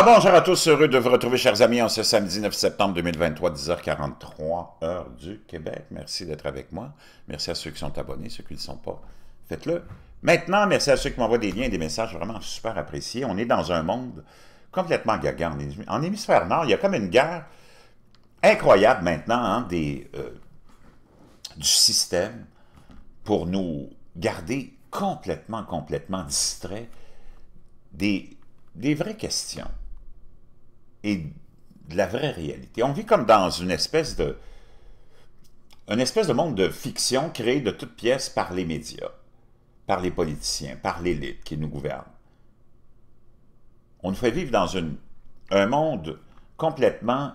Ah, bonjour à tous, heureux de vous retrouver, chers amis, en ce samedi 9 septembre 2023, 10h43, heure du Québec. Merci d'être avec moi. Merci à ceux qui sont abonnés, ceux qui ne sont pas. Faites-le. Maintenant, merci à ceux qui m'envoient des liens et des messages vraiment super appréciés. On est dans un monde complètement gaga. En hémisphère nord, il y a comme une guerre incroyable maintenant des, euh, du système pour nous garder complètement, complètement distraits des, des vraies questions et de la vraie réalité. On vit comme dans une espèce de une espèce de monde de fiction créé de toutes pièces par les médias, par les politiciens, par l'élite qui nous gouverne. On nous fait vivre dans une, un monde complètement,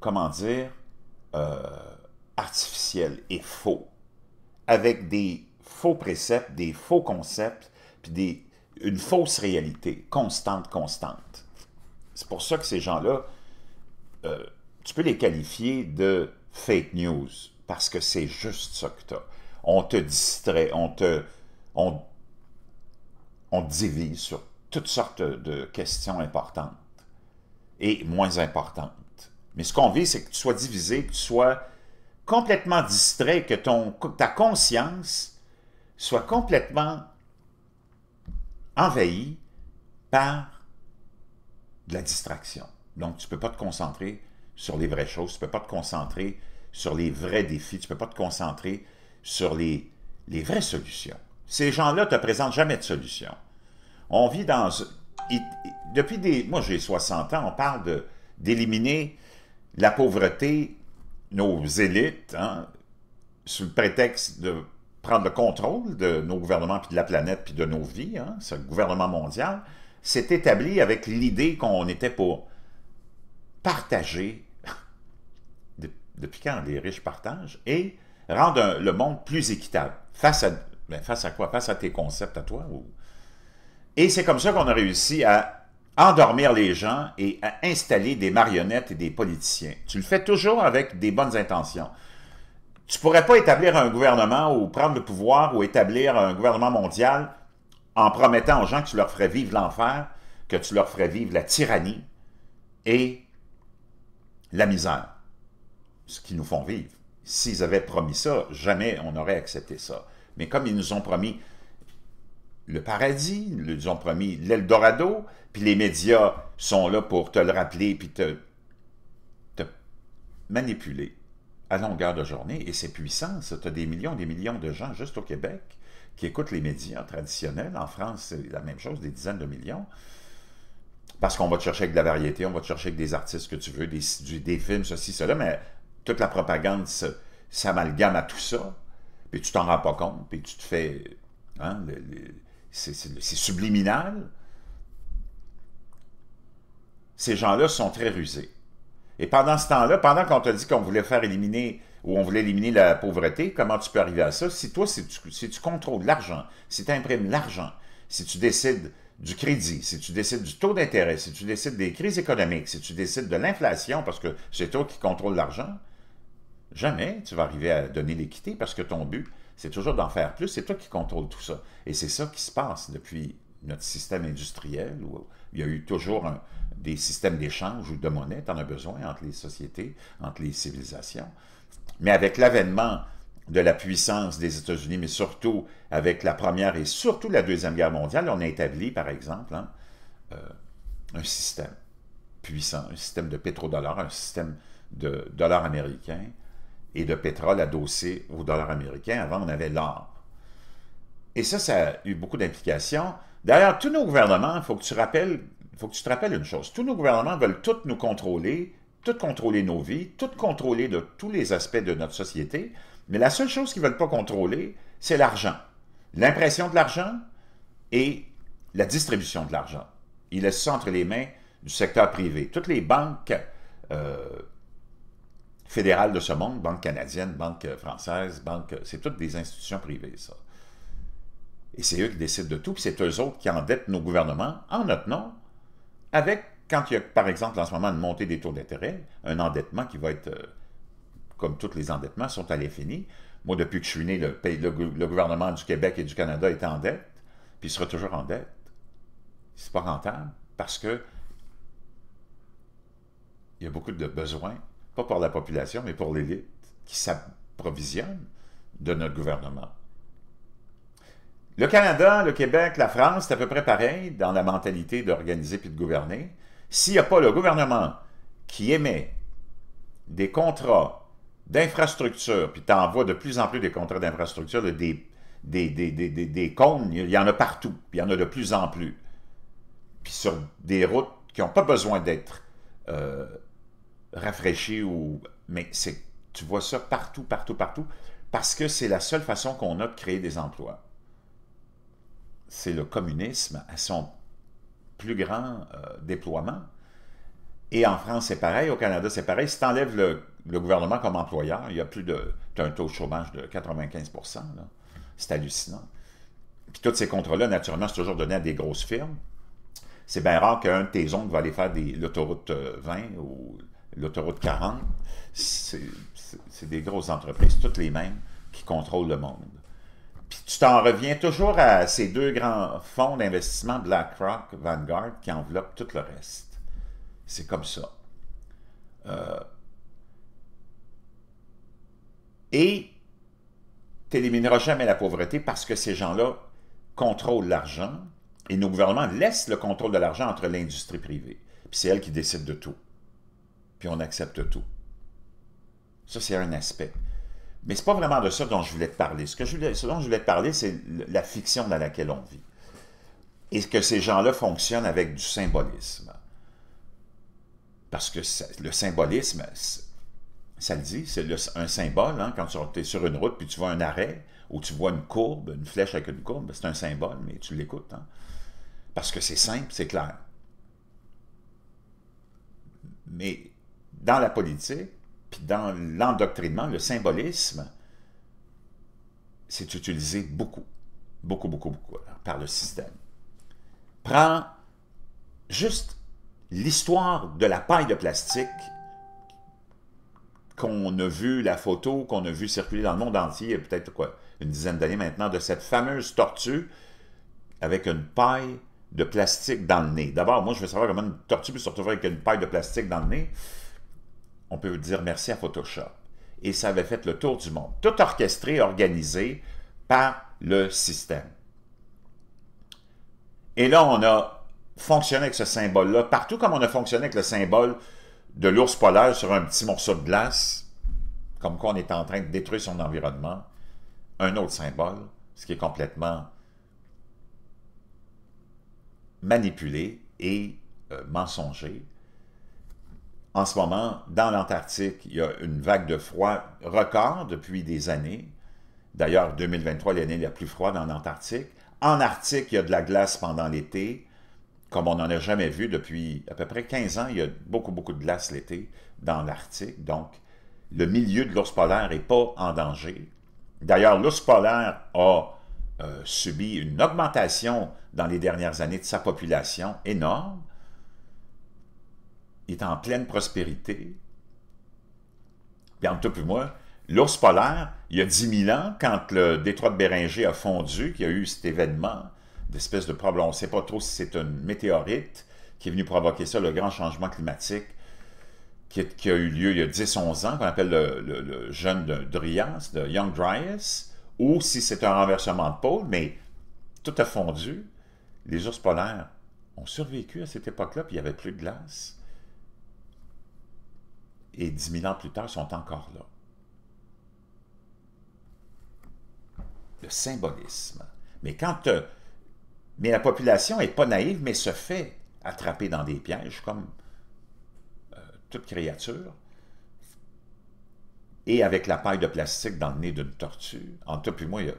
comment dire, euh, artificiel et faux, avec des faux préceptes, des faux concepts, puis des, une fausse réalité, constante, constante. C'est pour ça que ces gens-là, euh, tu peux les qualifier de fake news, parce que c'est juste ça que tu as. On te distrait, on te... On, divise sur toutes sortes de questions importantes et moins importantes. Mais ce qu'on vit, c'est que tu sois divisé, que tu sois complètement distrait, que ton, ta conscience soit complètement envahi par de la distraction. Donc, tu ne peux pas te concentrer sur les vraies choses, tu ne peux pas te concentrer sur les vrais défis, tu ne peux pas te concentrer sur les, les vraies solutions. Ces gens-là ne te présentent jamais de solution. On vit dans... Depuis des... Moi, j'ai 60 ans, on parle d'éliminer la pauvreté, nos élites, hein, sous le prétexte de prendre le contrôle de nos gouvernements, puis de la planète, puis de nos vies, hein, ce gouvernement mondial, s'est établi avec l'idée qu'on était pour partager, depuis quand les riches partagent, et rendre le monde plus équitable. Face à, ben, face à quoi? Face à tes concepts à toi. Ou... Et c'est comme ça qu'on a réussi à endormir les gens et à installer des marionnettes et des politiciens. Tu le fais toujours avec des bonnes intentions tu pourrais pas établir un gouvernement ou prendre le pouvoir ou établir un gouvernement mondial en promettant aux gens que tu leur ferais vivre l'enfer, que tu leur ferais vivre la tyrannie et la misère, ce qu'ils nous font vivre. S'ils avaient promis ça, jamais on n'aurait accepté ça. Mais comme ils nous ont promis le paradis, ils nous ont promis l'Eldorado, puis les médias sont là pour te le rappeler, puis te manipuler à longueur de journée, et c'est puissant, Tu as des millions des millions de gens juste au Québec qui écoutent les médias traditionnels. En France, c'est la même chose, des dizaines de millions. Parce qu'on va te chercher avec de la variété, on va te chercher avec des artistes que tu veux, des, films, ceci, cela, mais toute la propagande s'amalgame à tout ça, puis tu t'en rends pas compte, puis tu te fais... Hein, c'est subliminal. Ces gens-là sont très rusés. Et pendant ce temps-là, pendant qu'on te dit qu'on voulait faire éliminer ou on voulait éliminer la pauvreté, comment tu peux arriver à ça? Si toi, si tu, contrôles l'argent, si tu imprimes l'argent, si tu décides du crédit, si tu décides du taux d'intérêt, si tu décides des crises économiques, si tu décides de l'inflation, parce que c'est toi qui contrôles l'argent, jamais tu vas arriver à donner l'équité parce que ton but, c'est toujours d'en faire plus. C'est toi qui contrôles tout ça. Et c'est ça qui se passe depuis notre système industriel ou il y a eu toujours des systèmes d'échange ou de monnaie, tu en as besoin entre les sociétés, entre les civilisations. Mais avec l'avènement de la puissance des États-Unis, mais surtout avec la Première et surtout la Deuxième Guerre mondiale, on a établi, par exemple, hein, euh, un système puissant, un système de pétrodollars, un système de dollars américains et de pétrole adossé au dollar américain. Avant, on avait l'or. Et ça, ça a eu beaucoup d'implications. D'ailleurs, tous nos gouvernements, il faut que tu rappelles, faut que tu te rappelles une chose. Tous nos gouvernements veulent tous nous contrôler, tout contrôler nos vies, tous contrôler de tous les aspects de notre société. Mais la seule chose qu'ils ne veulent pas contrôler, c'est l'argent. L'impression de l'argent et la distribution de l'argent. Ils laissent ça entre les mains du secteur privé. Toutes les banques euh, fédérales de ce monde, banque canadienne, banque française, banque, c'est toutes des institutions privées, ça. Et c'est eux qui décident de tout, puis c'est eux autres qui endettent nos gouvernements en notre nom, avec, quand il y a, par exemple, en ce moment, une montée des taux d'intérêt, un endettement qui va être, euh, comme tous les endettements, sont à l'infini. Moi, depuis que je suis né, le, gouvernement du Québec et du Canada est en dette, puis il sera toujours en dette. C'est pas rentable, parce que il y a beaucoup de besoins, pas pour la population, mais pour l'élite, qui s'approvisionne de notre gouvernement. Le Canada, le Québec, la France, c'est à peu près pareil dans la mentalité d'organiser puis de gouverner. S'il n'y a pas le gouvernement qui émet des contrats d'infrastructure, puis envoies de plus en plus des contrats d'infrastructure, des, des, des, cônes, il y en a partout, puis il y en a de plus en plus. Puis sur des routes qui n'ont pas besoin d'être euh, rafraîchies, ou, mais tu vois ça partout, partout, partout, parce que c'est la seule façon qu'on a de créer des emplois c'est le communisme à son plus grand euh, déploiement. Et en France, c'est pareil, au Canada, c'est pareil. Si tu enlèves le, gouvernement comme employeur, il y a plus de. Tu as un taux de chômage de 95 C'est hallucinant. Puis tous ces contrôles là naturellement, c'est toujours donné à des grosses firmes. C'est bien rare qu'un de tes oncles va aller faire l'autoroute 20 euh, ou l'autoroute 40. C'est des grosses entreprises, toutes les mêmes, qui contrôlent le monde tu t'en reviens toujours à ces deux grands fonds d'investissement, BlackRock, Vanguard, qui enveloppent tout le reste. C'est comme ça. Euh, et tu n'élimineras jamais la pauvreté parce que ces gens-là contrôlent l'argent et nos gouvernements laissent le contrôle de l'argent entre l'industrie privée. Puis c'est elle qui décide de tout. Puis on accepte tout. Ça, c'est un aspect. Mais c'est pas vraiment de ça dont je voulais te parler. Ce, dont je voulais te parler, c'est la fiction dans laquelle on vit. Et que ces gens-là fonctionnent avec du symbolisme. Parce que le symbolisme, ça le dit, c'est un symbole. Hein, quand tu es sur une route puis tu vois un arrêt ou tu vois une courbe, une flèche avec une courbe, c'est un symbole, mais tu l'écoutes. Hein, parce que c'est simple, c'est clair. Mais dans la politique, dans l'endoctrinement, le symbolisme, c'est utilisé beaucoup, beaucoup, beaucoup, beaucoup hein, par le système. Prends juste l'histoire de la paille de plastique qu'on a vu la photo, qu'on a vu circuler dans le monde entier, peut-être une dizaine d'années maintenant, de cette fameuse tortue avec une paille de plastique dans le nez. D'abord, moi, je veux savoir comment une tortue peut se retrouver avec une paille de plastique dans le nez on peut dire merci à Photoshop. Et ça avait fait le tour du monde. Tout orchestré, organisé par le système. Et là, on a fonctionné avec ce symbole-là, partout comme on a fonctionné avec le symbole de l'ours polaire sur un petit morceau de glace, comme quoi on est en train de détruire son environnement, un autre symbole, ce qui est complètement manipulé et euh, mensonger, en ce moment, dans l'Antarctique, il y a une vague de froid record depuis des années. D'ailleurs, 2023, l'année la plus froide en Antarctique. En Arctique, il y a de la glace pendant l'été, comme on n'en a jamais vu depuis à peu près 15 ans. Il y a beaucoup, beaucoup de glace l'été dans l'Arctique. Donc, le milieu de l'ours polaire n'est pas en danger. D'ailleurs, l'ours polaire a euh, subi une augmentation dans les dernières années de sa population énorme est en pleine prospérité. Puis en tout moi, l'ours polaire, il y a 10 000 ans, quand le détroit de Béringer a fondu, qu'il y a eu cet événement d'espèce de problème, on ne sait pas trop si c'est une météorite qui est venue provoquer ça, le grand changement climatique qui, a eu lieu il y a 10-11 ans, qu'on appelle le, jeune de Dryas, de Young Dryas, ou si c'est un renversement de pôle, mais tout a fondu. Les ours polaires ont survécu à cette époque-là, puis il n'y avait plus de glace et dix mille ans plus tard, sont encore là. Le symbolisme. Mais quand... Euh, mais la population n'est pas naïve, mais se fait attraper dans des pièges, comme euh, toute créature, et avec la paille de plastique dans le nez d'une tortue. En tout puis moi, il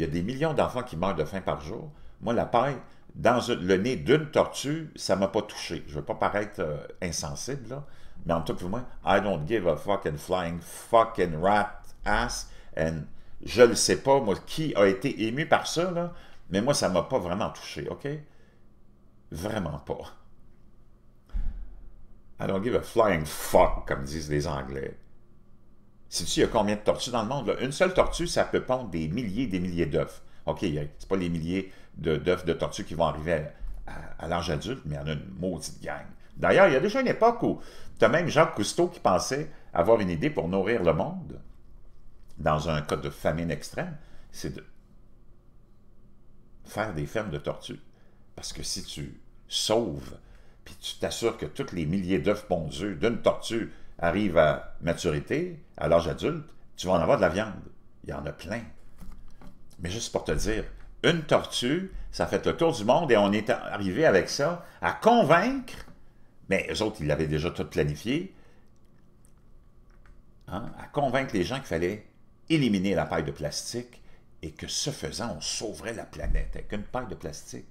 y, a des millions d'enfants qui meurent de faim par jour. Moi, la paille dans le nez d'une tortue, ça ne m'a pas touché. Je ne veux pas paraître euh, insensible, là, mais en tout cas, moi, I don't give a fucking flying fucking rat ass. Et je ne sais pas, moi, qui a été ému par ça, mais moi, ça ne m'a pas vraiment touché, OK? Vraiment pas. I don't give a flying fuck, comme disent les Anglais. Sais-tu, il y a combien de tortues dans le monde? Une seule tortue, ça peut pondre des milliers et des milliers d'œufs. OK, ce pas les milliers d'œufs de, tortues qui vont arriver à, à l'âge adulte, mais il y en a une maudite gang. D'ailleurs, il y a déjà une époque où tu as même Jacques Cousteau qui pensait avoir une idée pour nourrir le monde dans un cas de famine extrême, c'est de faire des fermes de tortues. Parce que si tu sauves, puis tu t'assures que tous les milliers d'œufs pondus d'une tortue arrivent à maturité, à l'âge adulte, tu vas en avoir de la viande. Il y en a plein. Mais juste pour te dire, une tortue, ça fait le tour du monde et on est arrivé avec ça à convaincre mais eux autres, ils l'avaient déjà tout planifié. Hein, à convaincre les gens qu'il fallait éliminer la paille de plastique et que ce faisant, on sauverait la planète avec une paille de plastique,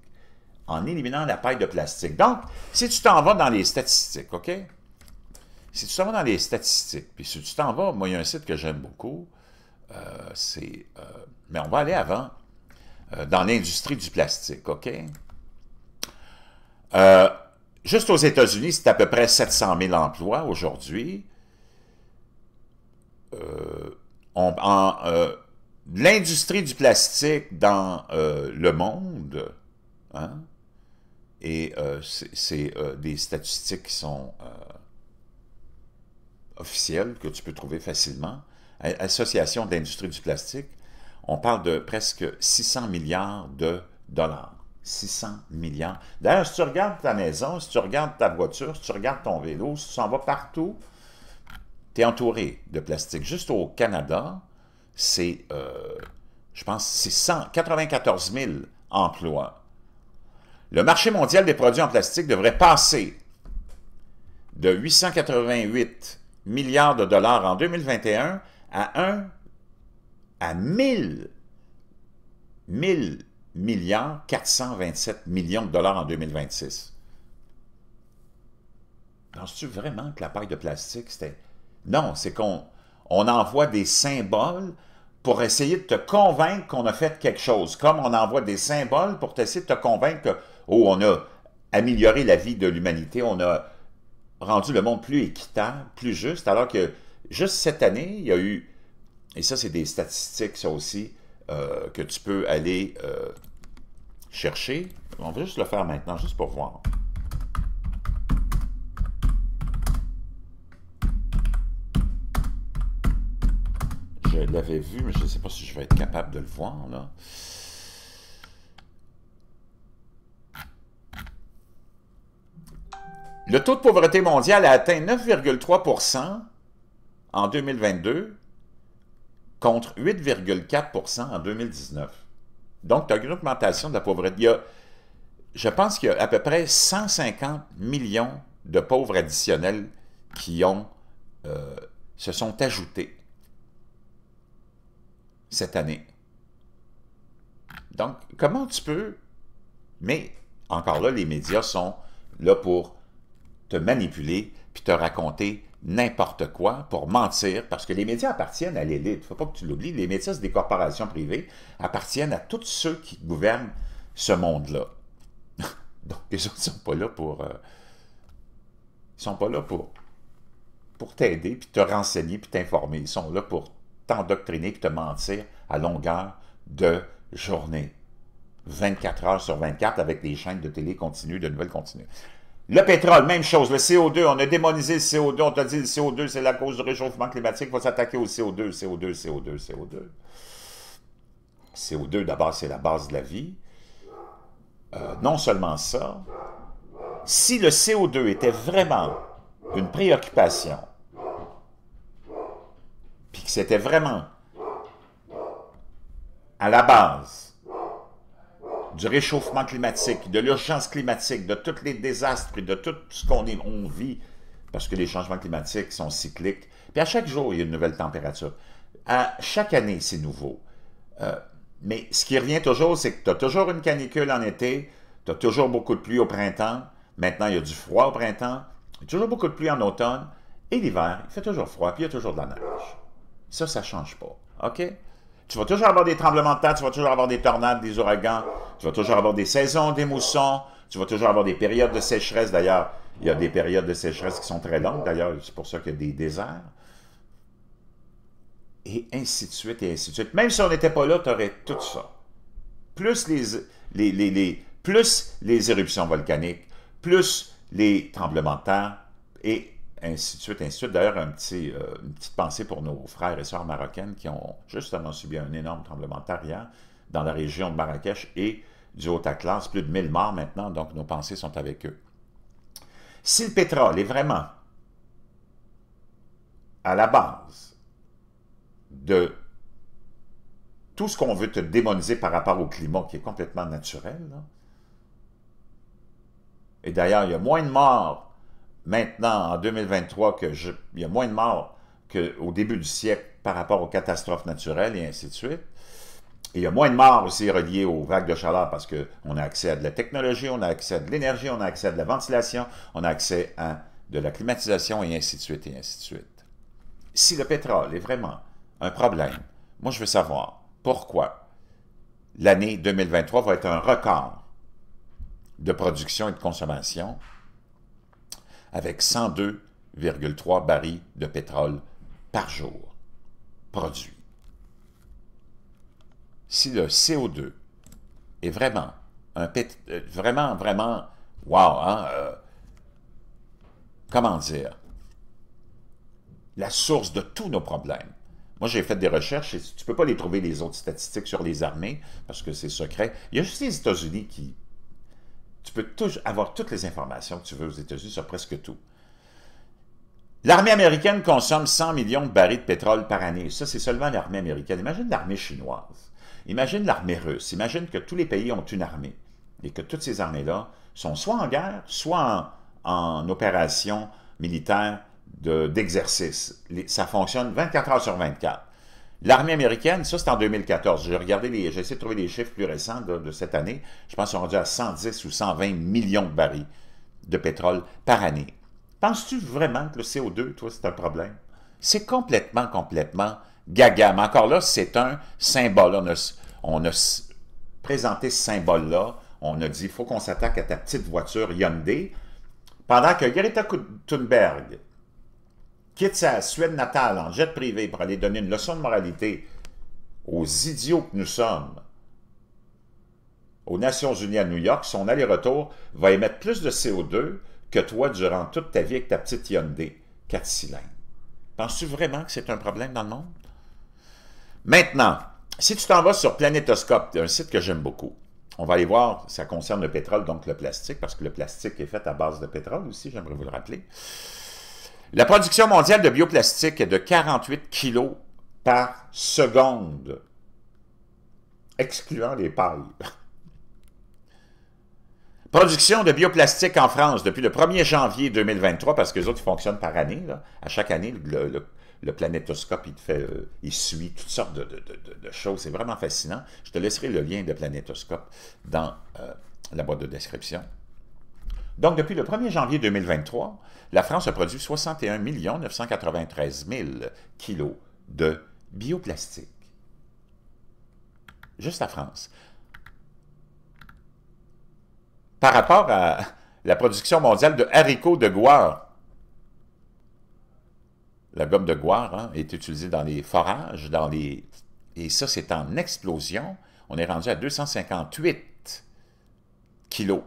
en éliminant la paille de plastique. Donc, si tu t'en vas dans les statistiques, OK? Si tu t'en vas dans les statistiques, puis si tu t'en vas, moi, il y a un site que j'aime beaucoup, euh, c'est... Euh, mais on va aller avant, euh, dans l'industrie du plastique, OK? Juste aux États-Unis, c'est à peu près 700 000 emplois aujourd'hui. Euh, euh, l'industrie du plastique dans euh, le monde, hein, et c'est des statistiques qui sont officielles, que tu peux trouver facilement, Association d'industrie du plastique, on parle de presque 600 milliards de dollars. 600 milliards. D'ailleurs, si tu regardes ta maison, si tu regardes ta voiture, si tu regardes ton vélo, si tu s'en vas partout, tu es entouré de plastique. Juste au Canada, c'est, euh, je pense, c'est 194 000 emplois. Le marché mondial des produits en plastique devrait passer de 888 milliards de dollars en 2021 à 1 à 1000 1000 milliards 427 millions de dollars en 2026. Penses-tu vraiment que la paille de plastique, c'était... Non, c'est qu'on on envoie des symboles pour essayer de te convaincre qu'on a fait quelque chose, comme on envoie des symboles pour essayer de te convaincre que, oh, on a amélioré la vie de l'humanité, on a rendu le monde plus équitable, plus juste, alors que juste cette année, il y a eu, et ça c'est des statistiques, ça aussi, euh, que tu peux aller euh, chercher. On va juste le faire maintenant, juste pour voir. Je l'avais vu, mais je ne sais pas si je vais être capable de le voir, là. Le taux de pauvreté mondiale a atteint 9,3 en 2022 contre 8,4 en 2019. Donc, tu as une augmentation de la pauvreté. je pense qu'il y a à peu près 150 millions de pauvres additionnels qui ont, euh, se sont ajoutés cette année. Donc, comment tu peux... Mais, encore là, les médias sont là pour te manipuler puis te raconter n'importe quoi pour mentir, parce que les médias appartiennent à l'élite. Il ne faut pas que tu l'oublies, les médias, c'est des corporations privées, appartiennent à tous ceux qui gouvernent ce monde-là. Donc, les autres ne sont pas là pour... Euh, sont pas là pour, pour t'aider, puis te renseigner, puis t'informer. Ils sont là pour t'endoctriner, puis te mentir à longueur de journée. 24 heures sur 24 avec des chaînes de télé continue, de nouvelles continues. Le pétrole, même chose. Le CO2, on a démonisé le CO2. On t'a dit le CO2, c'est la cause du réchauffement climatique. Il faut s'attaquer au CO2, CO2, CO2, CO2. CO2, d'abord, c'est la base de la vie. Euh, non seulement ça, si le CO2 était vraiment une préoccupation, puis que c'était vraiment à la base du réchauffement climatique, de l'urgence climatique, de tous les désastres et de tout ce qu'on on vit, parce que les changements climatiques sont cycliques. Puis à chaque jour, il y a une nouvelle température. À chaque année, c'est nouveau. Euh, mais ce qui revient toujours, c'est que tu as toujours une canicule en été, tu as toujours beaucoup de pluie au printemps. Maintenant, il y a du froid au printemps, toujours beaucoup de pluie en automne. Et l'hiver, il fait toujours froid, puis il y a toujours de la neige. Ça, ça ne change pas. OK? tu vas toujours avoir des tremblements de terre, tu vas toujours avoir des tornades, des ouragans, tu vas toujours avoir des saisons, des moussons, tu vas toujours avoir des périodes de sécheresse. D'ailleurs, il y a des périodes de sécheresse qui sont très longues. D'ailleurs, c'est pour ça qu'il y a des déserts. Et ainsi de suite, et ainsi de suite. Même si on n'était pas là, tu aurais tout ça. Plus les, plus les éruptions volcaniques, plus les tremblements de terre, et ainsi de suite, D'ailleurs, un petit, euh, une petite pensée pour nos frères et sœurs marocaines qui ont justement subi un énorme tremblement de terre dans la région de Marrakech et du Haut-Atlas, plus de 1000 morts maintenant, donc nos pensées sont avec eux. Si le pétrole est vraiment à la base de tout ce qu'on veut te démoniser par rapport au climat qui est complètement naturel, et d'ailleurs, il y a moins de morts maintenant, en 2023, il y a moins de morts qu'au début du siècle par rapport aux catastrophes naturelles et ainsi de suite. il y a moins de morts aussi reliées aux vagues de chaleur parce qu'on a accès à de la technologie, on a accès à de l'énergie, on a accès à de la ventilation, on a accès à de la climatisation et ainsi de suite et ainsi de suite. Si le pétrole est vraiment un problème, moi je veux savoir pourquoi l'année 2023 va être un record de production et de consommation avec 102,3 barils de pétrole par jour produit. Si le CO2 est vraiment un euh, vraiment, vraiment, wow, hein, euh, comment dire, la source de tous nos problèmes. Moi, j'ai fait des recherches et tu ne peux pas les trouver, les autres statistiques sur les armées, parce que c'est secret. Il y a juste les États-Unis qui tu peux avoir toutes les informations que tu veux aux États-Unis sur presque tout. L'armée américaine consomme 100 millions de barils de pétrole par année. Ça, c'est seulement l'armée américaine. Imagine l'armée chinoise. Imagine l'armée russe. Imagine que tous les pays ont une armée et que toutes ces armées-là sont soit en guerre, soit en, opération militaire d'exercice. ça fonctionne 24 heures sur 24. L'armée américaine, ça c'est en 2014. J'ai regardé j'ai essayé de trouver les chiffres plus récents de, cette année. Je pense qu'ils sont rendus à 110 ou 120 millions de barils de pétrole par année. Penses-tu vraiment que le CO2, toi, c'est un problème? C'est complètement, complètement gaga. Mais encore là, c'est un symbole. On a, on a présenté ce symbole-là. On a dit, il faut qu'on s'attaque à ta petite voiture Hyundai. Pendant que Greta Thunberg, quitte sa Suède natale en jet privé pour aller donner une leçon de moralité aux idiots que nous sommes aux Nations Unies à New York, son aller-retour va émettre plus de CO2 que toi durant toute ta vie avec ta petite Hyundai 4 cylindres. Penses-tu vraiment que c'est un problème dans le monde? Maintenant, si tu t'en vas sur Planétoscope, un site que j'aime beaucoup, on va aller voir, ça concerne le pétrole, donc le plastique, parce que le plastique est fait à base de pétrole aussi, j'aimerais vous le rappeler. La production mondiale de bioplastique est de 48 kg par seconde, excluant les pailles. Production de bioplastique en France depuis le 1er janvier 2023, parce que les autres ils fonctionnent par année. À chaque année, le, planétoscope, il, fait, euh, il suit toutes sortes de, choses. C'est vraiment fascinant. Je te laisserai le lien de planétoscope dans euh, la boîte de description. Donc, depuis le 1er janvier 2023, la France a produit 61 993 000 kilos de bioplastique. Juste la France. Par rapport à la production mondiale de haricots de goire, la gomme de goire hein, est utilisée dans les forages, dans les... et ça, c'est en explosion. On est rendu à 258 kilos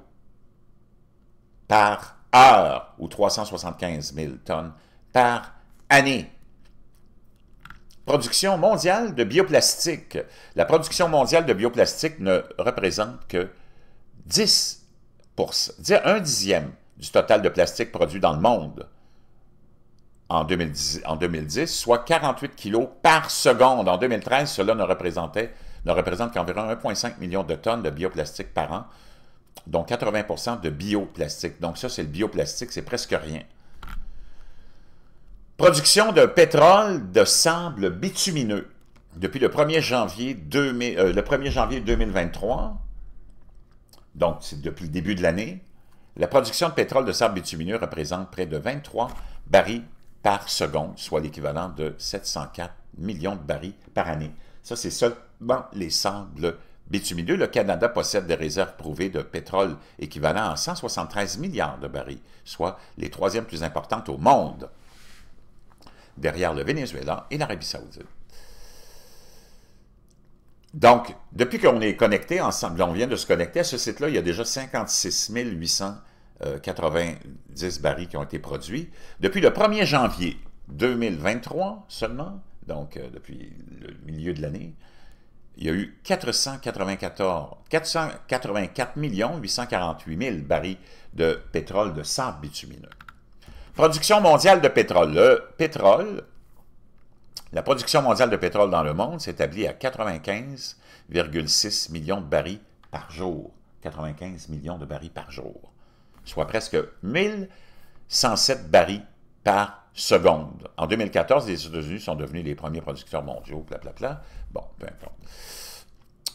par heure ou 375 000 tonnes par année. Production mondiale de bioplastique. La production mondiale de bioplastique ne représente que 10 un dixième du total de plastique produit dans le monde en 2010, en 2010 soit 48 kilos par seconde. En 2013, cela ne, représentait, ne représente qu'environ 1,5 million de tonnes de bioplastique par an, dont 80 de bioplastique. Donc ça, c'est le bioplastique, c'est presque rien. Production de pétrole de sable bitumineux depuis le 1er janvier, euh, le 1 2023, donc c'est depuis le début de l'année, la production de pétrole de sable bitumineux représente près de 23 barils par seconde, soit l'équivalent de 704 millions de barils par année. Ça, c'est seulement les sables Bitumineux, le Canada possède des réserves prouvées de pétrole équivalent à 173 milliards de barils, soit les troisièmes plus importantes au monde, derrière le Venezuela et l'Arabie saoudite. Donc, depuis qu'on est connecté ensemble, on vient de se connecter à ce site-là, il y a déjà 56 890 euh, barils qui ont été produits. Depuis le 1er janvier 2023 seulement, donc euh, depuis le milieu de l'année, il y a eu 494, 484 848 000 barils de pétrole de sable bitumineux. Production mondiale de pétrole. Le pétrole, la production mondiale de pétrole dans le monde s'établit à 95,6 millions de barils par jour. 95 millions de barils par jour, soit presque 1107 barils par jour. Seconde. En 2014, les États-Unis sont devenus les premiers producteurs mondiaux, bla. Bon, peu importe.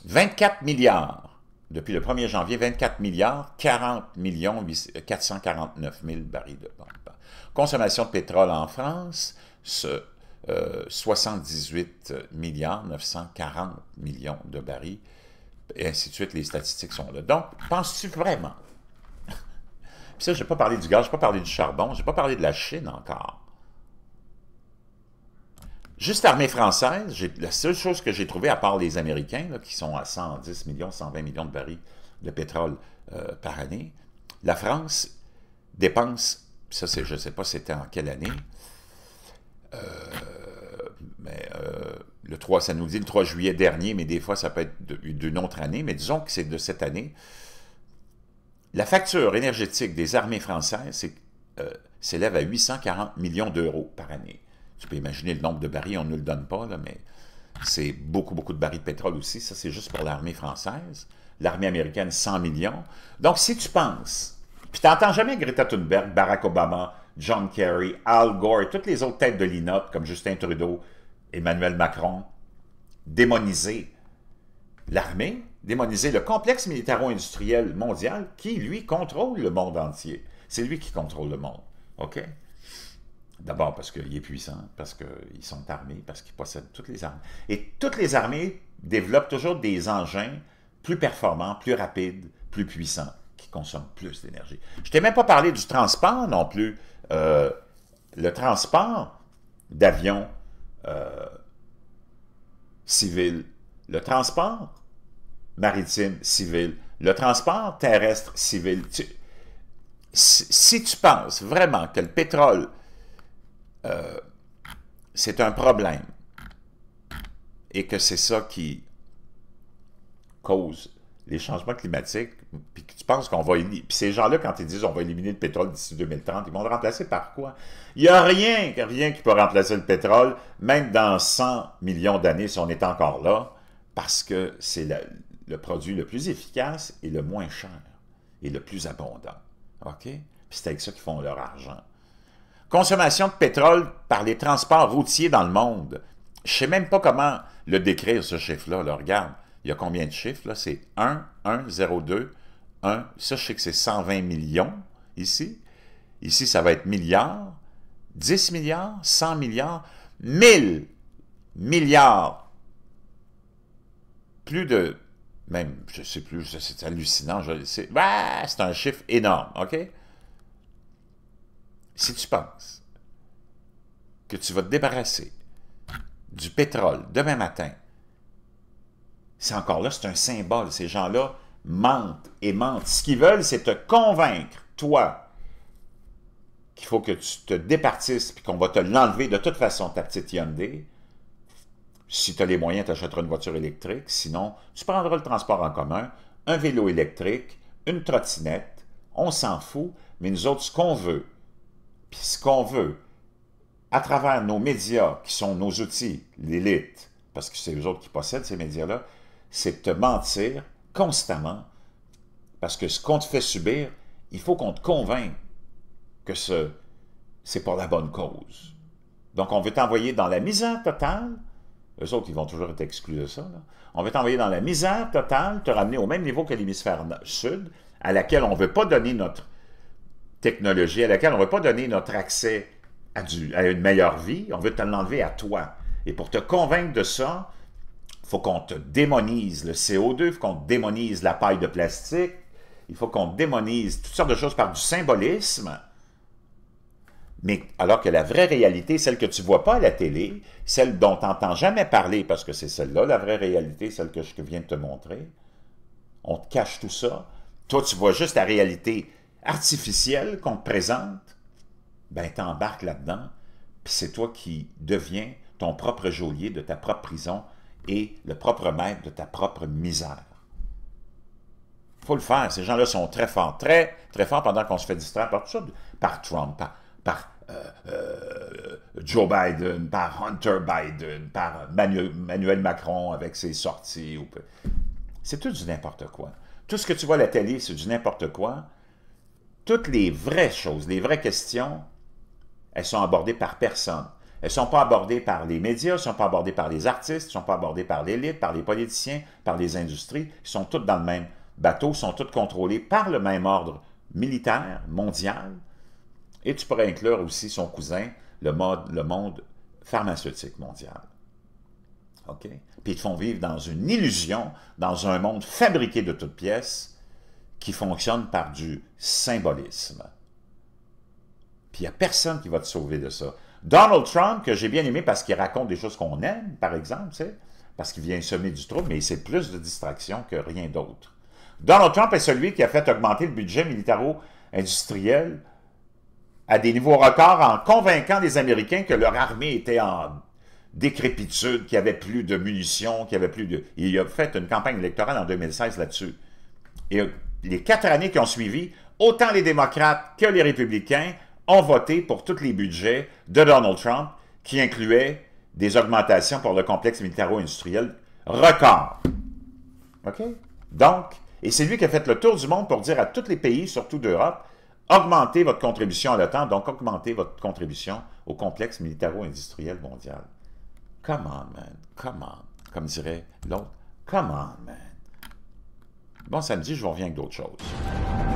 24 milliards. Depuis le 1er janvier, 24 milliards, 40 millions 449 000 barils de pompe. Consommation de pétrole en France, ce, 78 euh, milliards 940 millions de barils, et ainsi de suite, les statistiques sont là. Donc, penses-tu vraiment? Puis ça, je n'ai pas parlé du gaz, je n'ai pas parlé du charbon, je n'ai pas parlé de la Chine encore. Juste l'armée française, la seule chose que j'ai trouvée, à part les Américains, qui sont à 110 millions, 120 millions de barils de pétrole euh, par année, la France dépense, ça c'est, je ne sais pas c'était en quelle année, euh, mais euh, le 3, ça nous dit le 3 juillet dernier, mais des fois ça peut être d'une autre année, mais disons que c'est de cette année. La facture énergétique des armées françaises s'élève à 840 millions d'euros par année. Tu peux imaginer le nombre de barils, on ne nous le donne pas, là, mais c'est beaucoup, beaucoup de barils de pétrole aussi. Ça, c'est juste pour l'armée française. L'armée américaine, 100 millions. Donc, si tu penses, puis tu n'entends jamais Greta Thunberg, Barack Obama, John Kerry, Al Gore et toutes les autres têtes de l'INOP, comme Justin Trudeau, Emmanuel Macron, démoniser l'armée, démoniser le complexe militaro-industriel mondial qui, lui, contrôle le monde entier. C'est lui qui contrôle le monde. OK? D'abord parce qu'il est puissant, parce qu'ils sont armés, parce qu'ils possèdent toutes les armes. Et toutes les armées développent toujours des engins plus performants, plus rapides, plus puissants, qui consomment plus d'énergie. Je t'ai même pas parlé du transport non plus. Euh, le transport d'avions euh, civils, le transport maritime civil, le transport terrestre civil. si tu penses vraiment que le pétrole euh, c'est un problème et que c'est ça qui cause les changements climatiques, puis tu penses qu'on va... Puis ces gens-là, quand ils disent on va éliminer le pétrole d'ici 2030, ils vont le remplacer par quoi? Il n'y a rien, rien qui peut remplacer le pétrole, même dans 100 millions d'années, si on est encore là, parce que c'est le produit le plus efficace et le moins cher, et le plus abondant. OK? Puis c'est avec ça qu'ils font leur argent. Consommation de pétrole par les transports routiers dans le monde. Je ne sais même pas comment le décrire, ce chiffre-là. Là, regarde, il y a combien de chiffres? là C'est 1, 1, 0, 2, 1. Ça, je sais que c'est 120 millions ici. Ici, ça va être milliards. 10 milliards, 100 milliards, 1000 milliards. Plus de... Même, je ne sais plus, c'est hallucinant. C'est un chiffre énorme, OK? si tu penses que tu vas te débarrasser du pétrole demain matin, c'est encore là, c'est un symbole. Ces gens-là mentent et mentent. Ce qu'ils veulent, c'est te convaincre, toi, qu'il faut que tu te départisses et qu'on va te l'enlever de toute façon, ta petite Hyundai. Si tu as les moyens, tu achèteras une voiture électrique. Sinon, tu prendras le transport en commun, un vélo électrique, une trottinette. On s'en fout, mais nous autres, ce qu'on veut, ce qu'on veut, à travers nos médias, qui sont nos outils, l'élite, parce que c'est eux autres qui possèdent ces médias-là, c'est de te mentir constamment, parce que ce qu'on te fait subir, il faut qu'on te convainc que ce c'est pour la bonne cause. Donc, on veut t'envoyer dans la misère totale. Eux autres, ils vont toujours être exclus de ça. On veut t'envoyer dans la misère totale, te ramener au même niveau que l'hémisphère sud, à laquelle on ne veut pas donner notre technologie à laquelle on ne veut pas donner notre accès à, une meilleure vie, on veut te l'enlever à toi. Et pour te convaincre de ça, il faut qu'on te démonise le CO2, il faut qu'on démonise la paille de plastique, il faut qu'on démonise toutes sortes de choses par du symbolisme. Mais alors que la vraie réalité, celle que tu ne vois pas à la télé, celle dont tu n'entends jamais parler, parce que c'est celle-là, la vraie réalité, celle que je viens de te montrer, on te cache tout ça. Toi, tu vois juste la réalité Artificiel qu'on te présente, ben t'embarques là-dedans, puis c'est toi qui deviens ton propre geôlier de ta propre prison et le propre maître de ta propre misère. faut le faire. Ces gens-là sont très forts, très, très forts pendant qu'on se fait distraire par tout ça, par Trump, par, euh, euh, Joe Biden, par Hunter Biden, par Manuel Macron avec ses sorties. C'est tout du n'importe quoi. Tout ce que tu vois à la télé, c'est du n'importe quoi toutes les vraies choses, les vraies questions, elles sont abordées par personne. Elles ne sont pas abordées par les médias, elles ne sont pas abordées par les artistes, elles ne sont pas abordées par l'élite, par les politiciens, par les industries. Elles sont toutes dans le même bateau, sont toutes contrôlées par le même ordre militaire, mondial. Et tu pourrais inclure aussi son cousin, le, le monde pharmaceutique mondial. OK? Puis ils te font vivre dans une illusion, dans un monde fabriqué de toutes pièces, qui fonctionne par du symbolisme. Puis il n'y a personne qui va te sauver de ça. Donald Trump, que j'ai bien aimé parce qu'il raconte des choses qu'on aime, par exemple, parce qu'il vient semer du trouble, mais c'est plus de distraction que rien d'autre. Donald Trump est celui qui a fait augmenter le budget militaro-industriel à des niveaux records en convainquant les Américains que leur armée était en décrépitude, qu'il n'y avait plus de munitions, qu'il n'y avait plus de... Il a fait une campagne électorale en 2016 là-dessus. Et les quatre années qui ont suivi, autant les démocrates que les républicains ont voté pour tous les budgets de Donald Trump, qui incluaient des augmentations pour le complexe militaro-industriel record. OK? Donc, et c'est lui qui a fait le tour du monde pour dire à tous les pays, surtout d'Europe, augmentez votre contribution à l'OTAN, donc augmentez votre contribution au complexe militaro-industriel mondial. Come on, man. Come Comme dirait l'autre. Come on, man. Bon samedi, je vous reviens avec d'autres choses.